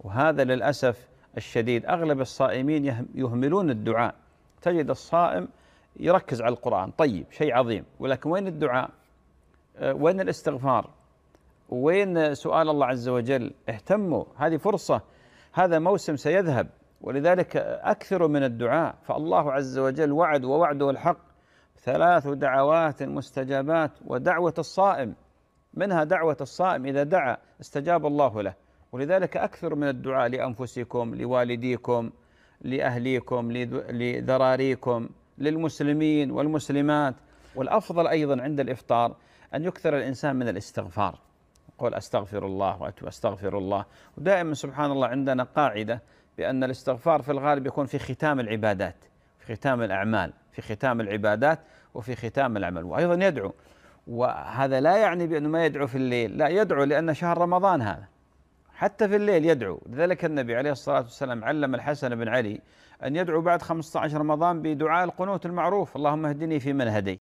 وهذا للأسف الشديد أغلب الصائمين يهملون الدعاء تجد الصائم يركز على القرآن طيب شيء عظيم ولكن وين الدعاء آه، وين الاستغفار وين سؤال الله عز وجل اهتموا هذه فرصة هذا موسم سيذهب ولذلك أكثروا من الدعاء فالله عز وجل وعد ووعده الحق ثلاث دعوات مستجابات ودعوة الصائم منها دعوة الصائم إذا دعا استجاب الله له ولذلك أكثر من الدعاء لأنفسكم لوالديكم لأهليكم لذراريكم للمسلمين والمسلمات والأفضل أيضا عند الإفطار أن يكثر الإنسان من الاستغفار قل أستغفر الله وأتوب أستغفر الله ودائما سبحان الله عندنا قاعدة بأن الاستغفار في الغالب يكون في ختام العبادات في ختام الأعمال في ختام العبادات وفي ختام العمل وأيضا يدعو وهذا لا يعني بأنه ما يدعو في الليل لا يدعو لأن شهر رمضان هذا حتى في الليل يدعو لذلك النبي عليه الصلاة والسلام علم الحسن بن علي أن يدعو بعد 15 رمضان بدعاء القنوت المعروف اللهم اهدني في من هدي